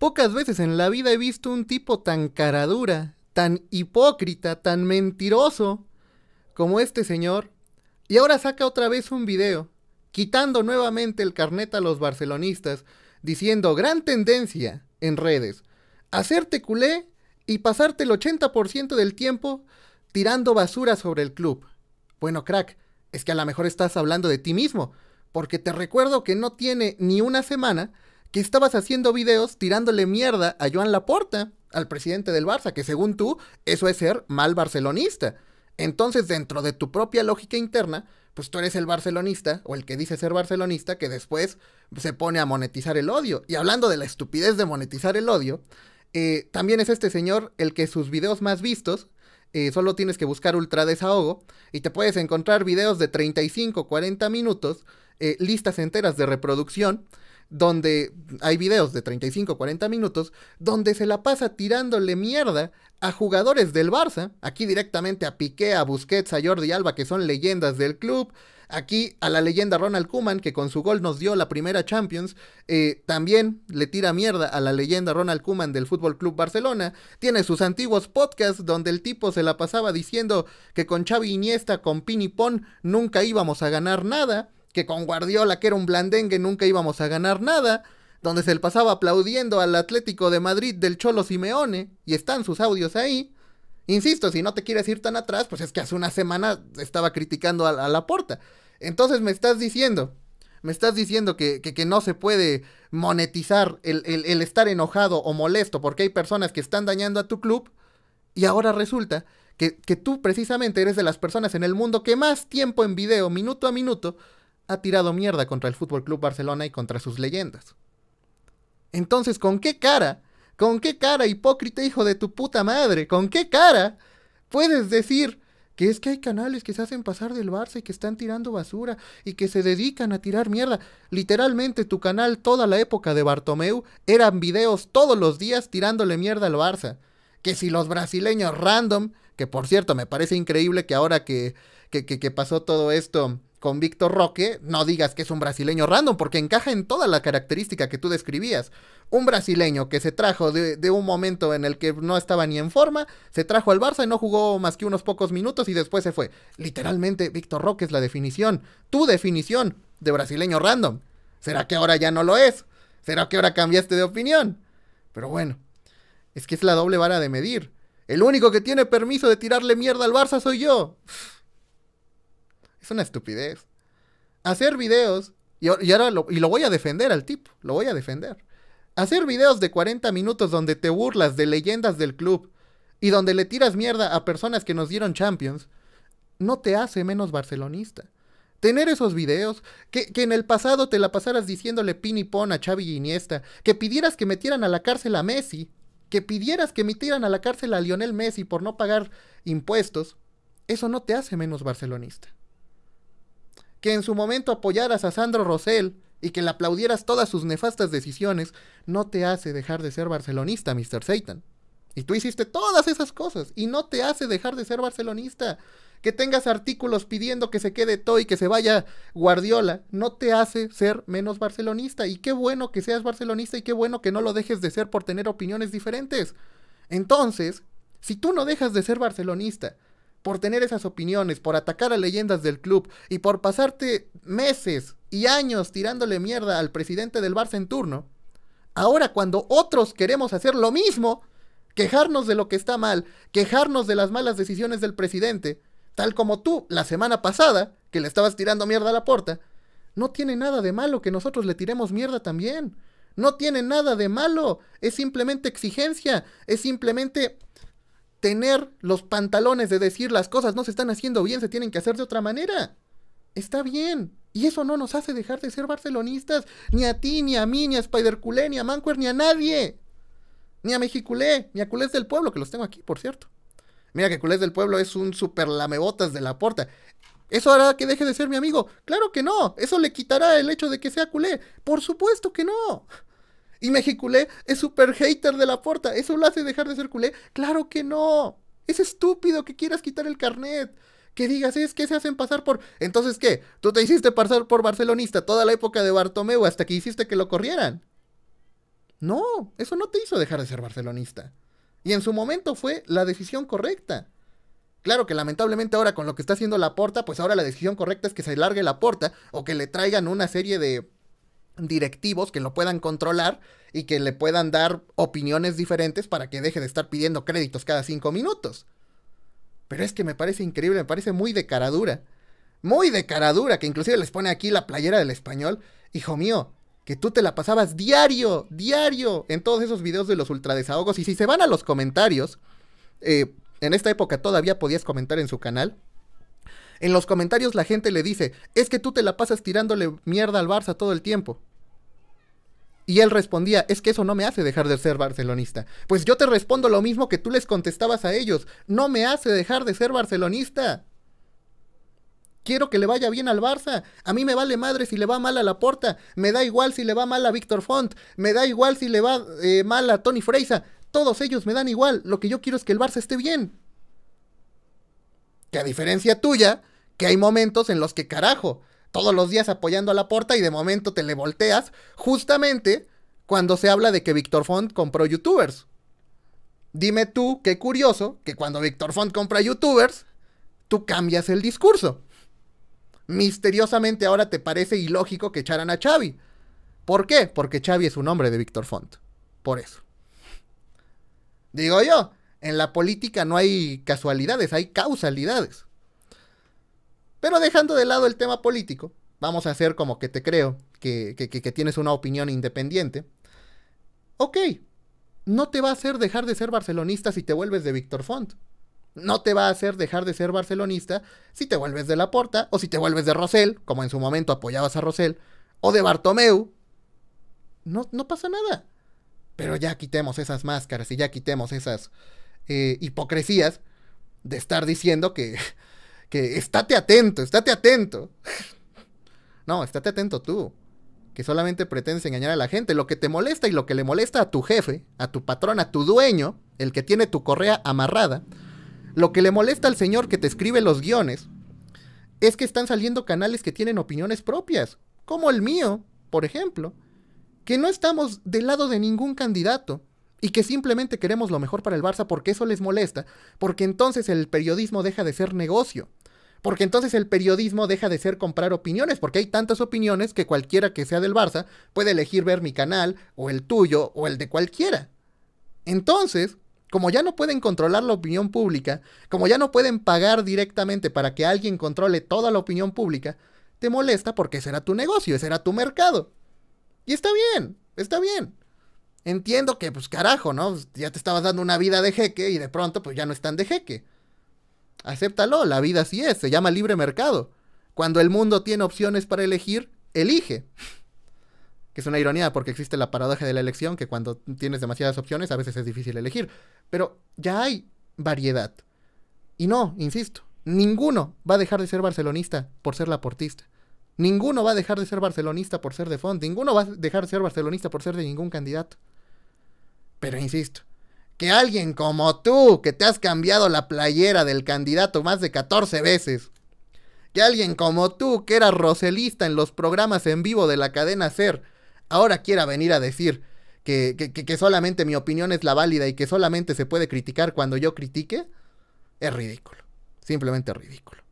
Pocas veces en la vida he visto un tipo tan caradura, tan hipócrita, tan mentiroso como este señor. Y ahora saca otra vez un video, quitando nuevamente el carnet a los barcelonistas, diciendo gran tendencia en redes, hacerte culé y pasarte el 80% del tiempo tirando basura sobre el club. Bueno, crack, es que a lo mejor estás hablando de ti mismo, porque te recuerdo que no tiene ni una semana que estabas haciendo videos tirándole mierda a Joan Laporta, al presidente del Barça, que según tú, eso es ser mal barcelonista. Entonces, dentro de tu propia lógica interna, pues tú eres el barcelonista o el que dice ser barcelonista que después se pone a monetizar el odio. Y hablando de la estupidez de monetizar el odio, eh, también es este señor el que sus videos más vistos, eh, solo tienes que buscar ultra desahogo y te puedes encontrar videos de 35, 40 minutos, eh, listas enteras de reproducción donde hay videos de 35, 40 minutos, donde se la pasa tirándole mierda a jugadores del Barça, aquí directamente a Piqué, a Busquets, a Jordi Alba, que son leyendas del club, aquí a la leyenda Ronald Kuman, que con su gol nos dio la primera Champions, eh, también le tira mierda a la leyenda Ronald Kuman del Fútbol Club Barcelona. Tiene sus antiguos podcasts donde el tipo se la pasaba diciendo que con Xavi Iniesta, con Pini Pon, nunca íbamos a ganar nada que con Guardiola, que era un blandengue, nunca íbamos a ganar nada, donde se le pasaba aplaudiendo al Atlético de Madrid del Cholo Simeone, y están sus audios ahí. Insisto, si no te quieres ir tan atrás, pues es que hace una semana estaba criticando a, la porta. Entonces me estás diciendo, me estás diciendo que, que, no se puede monetizar el, el, estar enojado o molesto porque hay personas que están dañando a tu club, y ahora resulta que, que, tú precisamente eres de las personas en el mundo que más tiempo en video, minuto a minuto, ha tirado mierda contra el Fútbol Club Barcelona y contra sus leyendas. Entonces, ¿con qué cara? ¿Con qué cara, hipócrita hijo de tu puta madre? ¿Con qué cara puedes decir que es que hay canales que se hacen pasar del Barça y que están tirando basura y que se dedican a tirar mierda? Literalmente tu canal toda la época de Bartomeu eran videos todos los días tirándole mierda al Barça. Que si los brasileños random, que por cierto me parece increíble que ahora que, que, que, que pasó todo esto con Víctor Roque, no digas que es un brasileño random, porque encaja en toda la característica que tú describías. Un brasileño que se trajo de, de, un momento en el que no estaba ni en forma, se trajo al Barça y no jugó más que unos pocos minutos y después se fue. Literalmente, Víctor Roque es la definición, tu definición de brasileño random. ¿Será que ahora ya no lo es? ¿Será que ahora cambiaste de opinión? Pero bueno, es que es la doble vara de medir. El único que tiene permiso de tirarle mierda al Barça soy yo. Es una estupidez. Hacer videos, y, ahora lo, y lo voy a defender al tipo, lo voy a defender. Hacer videos de 40 minutos donde te burlas de leyendas del club y donde le tiras mierda a personas que nos dieron champions, no te hace menos barcelonista. Tener esos videos, que, que, en el pasado te la pasaras diciéndole pin y pon a Xavi y Iniesta, que pidieras que metieran a la cárcel a Messi, que pidieras que metieran a la cárcel a Lionel Messi por no pagar impuestos, eso no te hace menos barcelonista que en su momento apoyaras a Sandro Rosell y que le aplaudieras todas sus nefastas decisiones, no te hace dejar de ser barcelonista, Mr. Satan. Y tú hiciste todas esas cosas y no te hace dejar de ser barcelonista. Que tengas artículos pidiendo que se quede Toy, que se vaya Guardiola, no te hace ser menos barcelonista. Y qué bueno que seas barcelonista y qué bueno que no lo dejes de ser por tener opiniones diferentes. Entonces, si tú no dejas de ser barcelonista por tener esas opiniones, por atacar a leyendas del club y por pasarte meses y años tirándole mierda al presidente del Barça en turno, ahora cuando otros queremos hacer lo mismo, quejarnos de lo que está mal, quejarnos de las malas decisiones del presidente, tal como tú la semana pasada, que le estabas tirando mierda a la puerta, no tiene nada de malo que nosotros le tiremos mierda también. No tiene nada de malo, es simplemente exigencia, es simplemente tener los pantalones de decir las cosas no se están haciendo bien, se tienen que hacer de otra manera. Está bien. Y eso no nos hace dejar de ser barcelonistas, ni a ti, ni a mí, ni a spider culé ni a Mancuer, ni a nadie. Ni a Mexiculé, ni a Culés del Pueblo, que los tengo aquí, por cierto. Mira que Culés del Pueblo es un super lamebotas de la puerta ¿Eso hará que deje de ser mi amigo? Claro que no. Eso le quitará el hecho de que sea culé. Por supuesto que no. Y Mexiculé es super hater de la porta. ¿Eso lo hace dejar de ser culé? Claro que no. Es estúpido que quieras quitar el carnet. Que digas, es que se hacen pasar por... Entonces, ¿qué? ¿Tú te hiciste pasar por barcelonista toda la época de Bartomeu hasta que hiciste que lo corrieran? No, eso no te hizo dejar de ser barcelonista. Y en su momento fue la decisión correcta. Claro que lamentablemente ahora con lo que está haciendo la porta, pues ahora la decisión correcta es que se largue la porta o que le traigan una serie de directivos que lo puedan controlar y que le puedan dar opiniones diferentes para que deje de estar pidiendo créditos cada cinco minutos. Pero es que me parece increíble, me parece muy de caradura Muy de caradura que inclusive les pone aquí la playera del español. Hijo mío, que tú te la pasabas diario, diario, en todos esos videos de los ultradesahogos. Y si se van a los comentarios, eh, en esta época todavía podías comentar en su canal. En los comentarios la gente le dice, es que tú te la pasas tirándole mierda al Barça todo el tiempo. Y él respondía, es que eso no me hace dejar de ser barcelonista. Pues yo te respondo lo mismo que tú les contestabas a ellos, no me hace dejar de ser barcelonista. Quiero que le vaya bien al Barça. A mí me vale madre si le va mal a la Laporta. Me da igual si le va mal a Víctor Font. Me da igual si le va eh, mal a Tony Freisa. Todos ellos me dan igual. Lo que yo quiero es que el Barça esté bien. Que a diferencia tuya, que hay momentos en los que carajo, todos los días apoyando a la porta y de momento te le volteas justamente cuando se habla de que Víctor Font compró youtubers. Dime tú, qué curioso, que cuando Víctor Font compra youtubers, tú cambias el discurso. Misteriosamente ahora te parece ilógico que echaran a Xavi. ¿Por qué? Porque Xavi es un hombre de Víctor Font. Por eso. Digo yo, en la política no hay casualidades, hay causalidades. Pero dejando de lado el tema político, vamos a hacer como que te creo, que, tienes una opinión independiente. Ok, no te va a hacer dejar de ser barcelonista si te vuelves de Víctor Font. No te va a hacer dejar de ser barcelonista si te vuelves de Laporta o si te vuelves de Rosell, como en su momento apoyabas a Rosell, o de Bartomeu. No, no pasa nada. Pero ya quitemos esas máscaras y ya quitemos esas eh, hipocresías de estar diciendo que que estate atento, estate atento. No, estate atento tú, que solamente pretendes engañar a la gente. Lo que te molesta y lo que le molesta a tu jefe, a tu patrón, a tu dueño, el que tiene tu correa amarrada, lo que le molesta al señor que te escribe los guiones, es que están saliendo canales que tienen opiniones propias, como el mío, por ejemplo, que no estamos del lado de ningún candidato, y que simplemente queremos lo mejor para el Barça porque eso les molesta, porque entonces el periodismo deja de ser negocio. Porque entonces el periodismo deja de ser comprar opiniones, porque hay tantas opiniones que cualquiera que sea del Barça puede elegir ver mi canal, o el tuyo, o el de cualquiera. Entonces, como ya no pueden controlar la opinión pública, como ya no pueden pagar directamente para que alguien controle toda la opinión pública, te molesta porque ese era tu negocio, ese era tu mercado. Y está bien, está bien. Entiendo que, pues carajo, ¿no? Ya te estabas dando una vida de jeque y de pronto, pues ya no están de jeque. Acéptalo, la vida así es, se llama libre mercado. Cuando el mundo tiene opciones para elegir, elige. Que es una ironía porque existe la paradoja de la elección, que cuando tienes demasiadas opciones a veces es difícil elegir. Pero ya hay variedad. Y no, insisto, ninguno va a dejar de ser barcelonista por ser laportista. Ninguno va a dejar de ser barcelonista por ser de fondo. Ninguno va a dejar de ser barcelonista por ser de ningún candidato. Pero insisto, que alguien como tú, que te has cambiado la playera del candidato más de 14 veces, que alguien como tú, que era roselista en los programas en vivo de la cadena Ser, ahora quiera venir a decir que, que, solamente mi opinión es la válida y que solamente se puede criticar cuando yo critique, es ridículo. Simplemente ridículo.